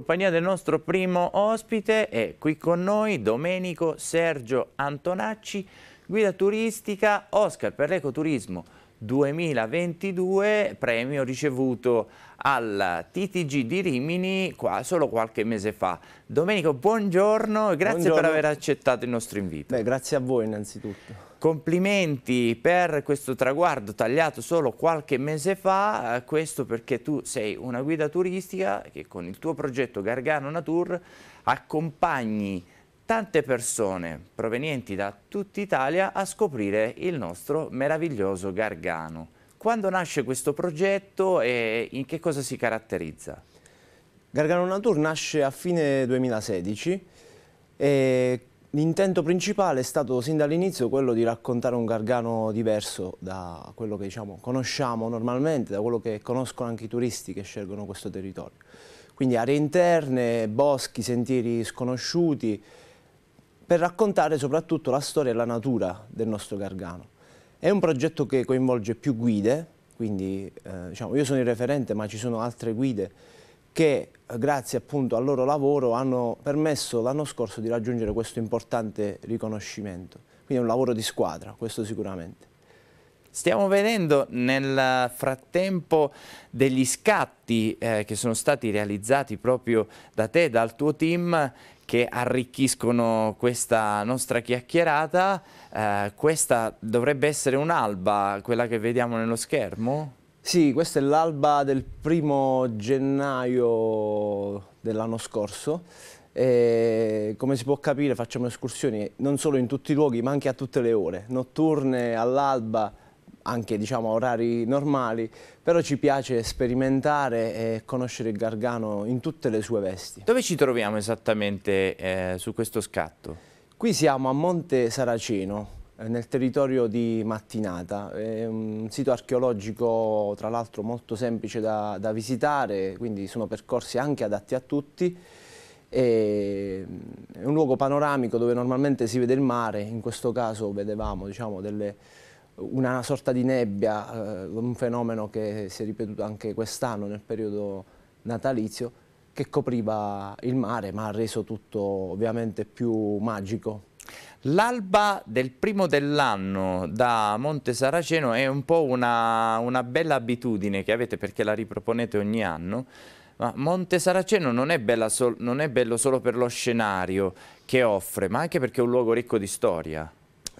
compagnia del nostro primo ospite è qui con noi Domenico Sergio Antonacci, guida turistica Oscar per l'ecoturismo 2022, premio ricevuto al TTG di Rimini qua, solo qualche mese fa. Domenico, buongiorno e grazie buongiorno. per aver accettato il nostro invito. Beh, grazie a voi innanzitutto. Complimenti per questo traguardo tagliato solo qualche mese fa, eh, questo perché tu sei una guida turistica che con il tuo progetto Gargano Natur accompagni tante persone provenienti da tutta Italia a scoprire il nostro meraviglioso Gargano. Quando nasce questo progetto e in che cosa si caratterizza? Gargano Natur nasce a fine 2016 e l'intento principale è stato sin dall'inizio quello di raccontare un Gargano diverso da quello che diciamo, conosciamo normalmente, da quello che conoscono anche i turisti che scelgono questo territorio. Quindi aree interne, boschi, sentieri sconosciuti, per raccontare soprattutto la storia e la natura del nostro Gargano. È un progetto che coinvolge più guide, quindi eh, diciamo, io sono il referente ma ci sono altre guide che eh, grazie appunto al loro lavoro hanno permesso l'anno scorso di raggiungere questo importante riconoscimento. Quindi è un lavoro di squadra, questo sicuramente. Stiamo vedendo nel frattempo degli scatti eh, che sono stati realizzati proprio da te, dal tuo team, che arricchiscono questa nostra chiacchierata. Eh, questa dovrebbe essere un'alba, quella che vediamo nello schermo? Sì, questa è l'alba del primo gennaio dell'anno scorso. E come si può capire facciamo escursioni non solo in tutti i luoghi ma anche a tutte le ore, notturne, all'alba, anche diciamo, a orari normali, però ci piace sperimentare e conoscere il Gargano in tutte le sue vesti. Dove ci troviamo esattamente eh, su questo scatto? Qui siamo a Monte Saraceno, eh, nel territorio di Mattinata, è un sito archeologico tra l'altro molto semplice da, da visitare, quindi sono percorsi anche adatti a tutti mm, è un luogo panoramico dove normalmente si vede il mare, in questo caso vedevamo diciamo, delle, una sorta di nebbia, eh, un fenomeno che si è ripetuto anche quest'anno nel periodo natalizio, che copriva il mare ma ha reso tutto ovviamente più magico. L'alba del primo dell'anno da Monte Saraceno è un po' una, una bella abitudine che avete perché la riproponete ogni anno, ma Monte Saraceno non è, non è bello solo per lo scenario che offre, ma anche perché è un luogo ricco di storia.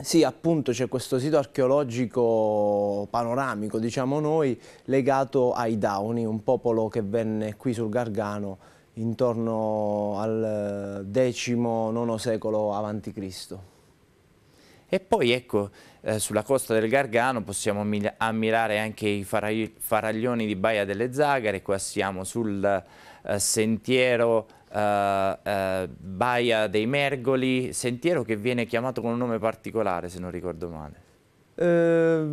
Sì, appunto c'è questo sito archeologico panoramico, diciamo noi, legato ai Dauni, un popolo che venne qui sul Gargano intorno al X-IX eh, secolo a.C. E poi ecco, eh, sulla costa del Gargano possiamo ammirare anche i faraglioni di Baia delle Zagare, qua siamo sul eh, sentiero eh, eh, Baia dei Mergoli, sentiero che viene chiamato con un nome particolare se non ricordo male. Eh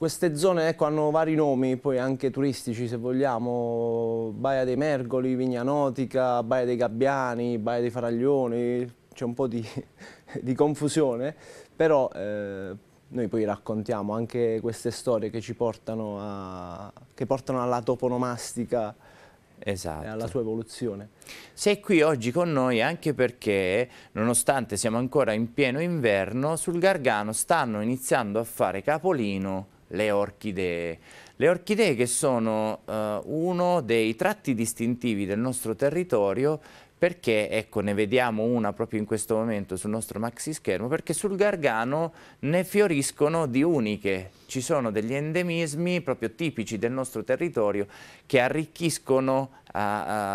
queste zone ecco, hanno vari nomi, poi anche turistici se vogliamo, Baia dei Mergoli, Vigna Baia dei Gabbiani, Baia dei Faraglioni, c'è un po' di, di confusione, però eh, noi poi raccontiamo anche queste storie che ci portano, a, che portano alla toponomastica esatto. alla sua evoluzione. Sei qui oggi con noi anche perché, nonostante siamo ancora in pieno inverno, sul Gargano stanno iniziando a fare capolino le orchidee. Le orchidee che sono eh, uno dei tratti distintivi del nostro territorio perché, ecco, ne vediamo una proprio in questo momento sul nostro maxi schermo, perché sul Gargano ne fioriscono di uniche, ci sono degli endemismi proprio tipici del nostro territorio che arricchiscono eh,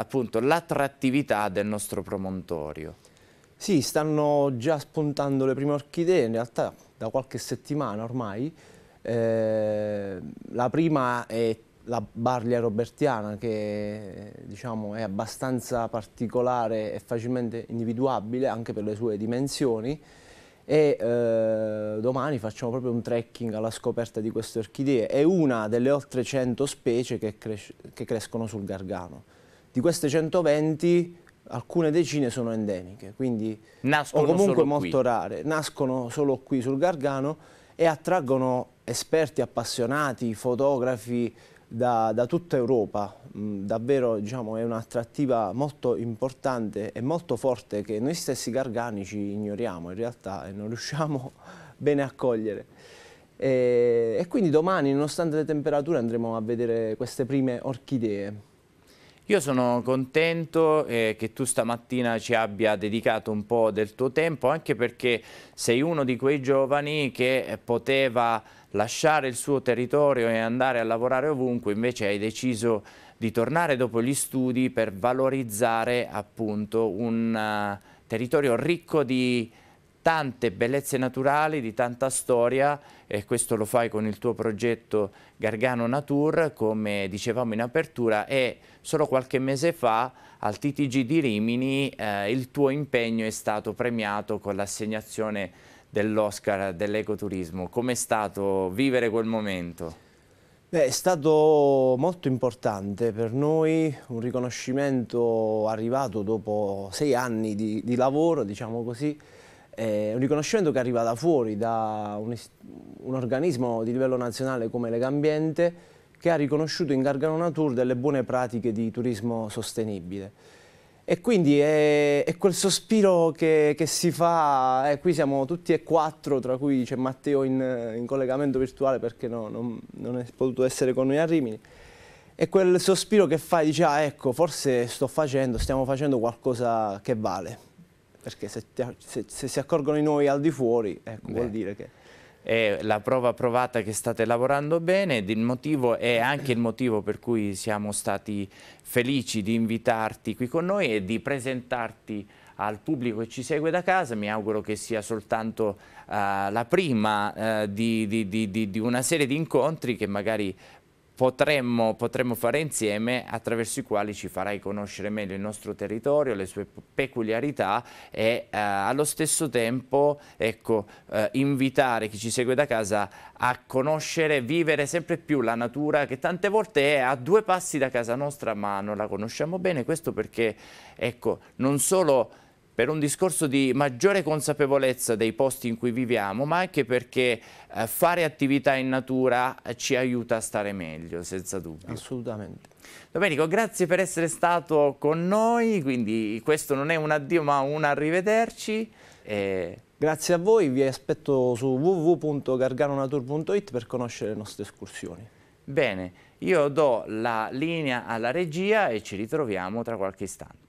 eh, l'attrattività del nostro promontorio. Sì, stanno già spuntando le prime orchidee, in realtà da qualche settimana ormai. Eh, la prima è la Barlia robertiana che diciamo, è abbastanza particolare e facilmente individuabile anche per le sue dimensioni e eh, domani facciamo proprio un trekking alla scoperta di queste orchidee. È una delle oltre 100 specie che, cres che crescono sul Gargano. Di queste 120 alcune decine sono endemiche, quindi nascono o comunque molto qui. rare, nascono solo qui sul Gargano e attraggono esperti, appassionati, fotografi, da, da tutta Europa, mm, davvero diciamo, è un'attrattiva molto importante e molto forte che noi stessi garganici ignoriamo in realtà e non riusciamo bene a cogliere. E, e quindi domani, nonostante le temperature, andremo a vedere queste prime orchidee. Io sono contento eh, che tu stamattina ci abbia dedicato un po' del tuo tempo, anche perché sei uno di quei giovani che eh, poteva lasciare il suo territorio e andare a lavorare ovunque, invece hai deciso di tornare dopo gli studi per valorizzare appunto un uh, territorio ricco di tante bellezze naturali, di tanta storia e questo lo fai con il tuo progetto Gargano Natur, come dicevamo in apertura, e solo qualche mese fa al TTG di Rimini eh, il tuo impegno è stato premiato con l'assegnazione dell'Oscar dell'ecoturismo. Com'è stato vivere quel momento? Beh, è stato molto importante per noi, un riconoscimento arrivato dopo sei anni di, di lavoro, diciamo così, è eh, un riconoscimento che arriva da fuori, da un, un organismo di livello nazionale come Legambiente che ha riconosciuto in Gargano Natur delle buone pratiche di turismo sostenibile. E quindi è, è, quel sospiro che, che si fa, eh, qui siamo tutti e quattro, tra cui c'è Matteo in, in, collegamento virtuale perché no, non, non, è potuto essere con noi a Rimini, è quel sospiro che fai, dici ah ecco forse sto facendo, stiamo facendo qualcosa che vale perché se, se, se si accorgono di noi al di fuori, ecco, vuol dire che è la prova provata che state lavorando bene ed il motivo è anche il motivo per cui siamo stati felici di invitarti qui con noi e di presentarti al pubblico che ci segue da casa, mi auguro che sia soltanto uh, la prima uh, di, di, di, di, una serie di incontri che magari potremmo, potremmo fare insieme attraverso i quali ci farai conoscere meglio il nostro territorio, le sue peculiarità e eh, allo stesso tempo ecco, eh, invitare chi ci segue da casa a conoscere, vivere sempre più la natura che tante volte è a due passi da casa nostra ma non la conosciamo bene, questo perché ecco, non solo per un discorso di maggiore consapevolezza dei posti in cui viviamo, ma anche perché eh, fare attività in natura eh, ci aiuta a stare meglio, senza dubbio. Assolutamente. Domenico, grazie per essere stato con noi, quindi questo non è un addio ma un arrivederci. E... Grazie a voi, vi aspetto su www.garganonatur.it per conoscere le nostre escursioni. Bene, io do la linea alla regia e ci ritroviamo tra qualche istante.